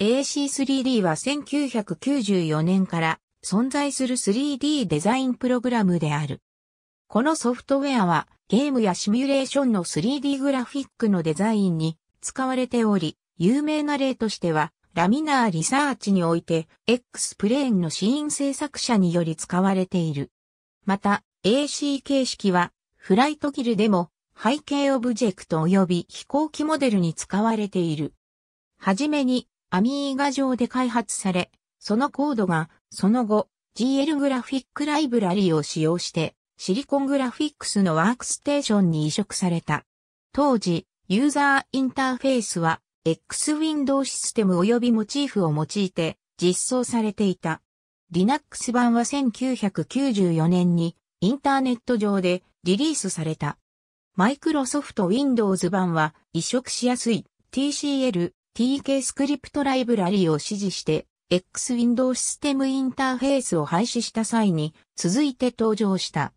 AC3D は1994年から存在する 3D デザインプログラムである。このソフトウェアはゲームやシミュレーションの 3D グラフィックのデザインに使われており、有名な例としてはラミナーリサーチにおいて X プレーンのシーン制作者により使われている。また AC 形式はフライトキルでも背景オブジェクト及び飛行機モデルに使われている。はじめにアミーガ上で開発され、そのコードが、その後、GL グラフィックライブラリを使用して、シリコングラフィックスのワークステーションに移植された。当時、ユーザーインターフェースは、X ウィンドウシステム及びモチーフを用いて実装されていた。Linux 版は1994年にインターネット上でリリースされた。Microsoft Windows 版は移植しやすい TCL TK スクリプトライブラリを指示して X ウィンドウシステムインターフェースを廃止した際に続いて登場した。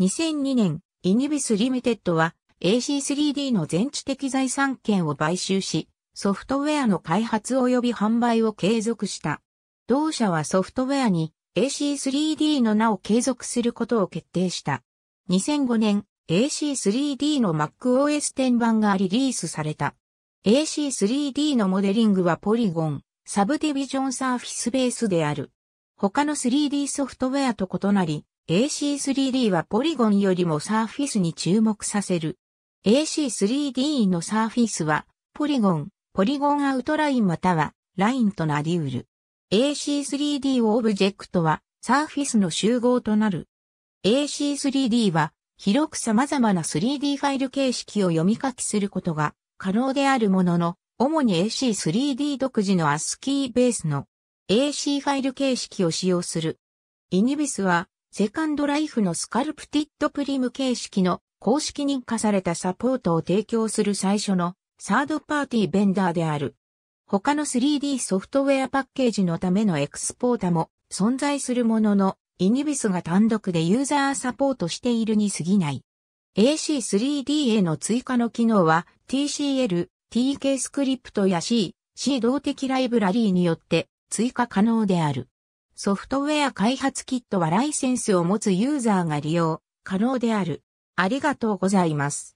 2002年、イニビスリミテッドは AC3D の全知的財産権を買収し、ソフトウェアの開発及び販売を継続した。同社はソフトウェアに AC3D の名を継続することを決定した。2005年、AC3D の MacOS 10版がリリースされた。AC3D のモデリングはポリゴン、サブディビジョンサーフィスベースである。他の 3D ソフトウェアと異なり、AC3D はポリゴンよりもサーフィスに注目させる。AC3D のサーフィスは、ポリゴン、ポリゴンアウトラインまたは、ラインとなりうる。AC3D オブジェクトは、サーフィスの集合となる。AC3D は、広く様々な 3D ファイル形式を読み書きすることが可能であるものの、主に AC3D 独自の ASCII ベースの AC ファイル形式を使用する。イニビスは、セカンドライフのスカルプティッドプリム形式の公式認可されたサポートを提供する最初のサードパーティーベンダーである。他の 3D ソフトウェアパッケージのためのエクスポータも存在するものの、イニビスが単独でユーザーサポートしているに過ぎない。AC3D への追加の機能は TCL、TK スクリプトや C、C 動的ライブラリーによって追加可能である。ソフトウェア開発キットはライセンスを持つユーザーが利用可能である。ありがとうございます。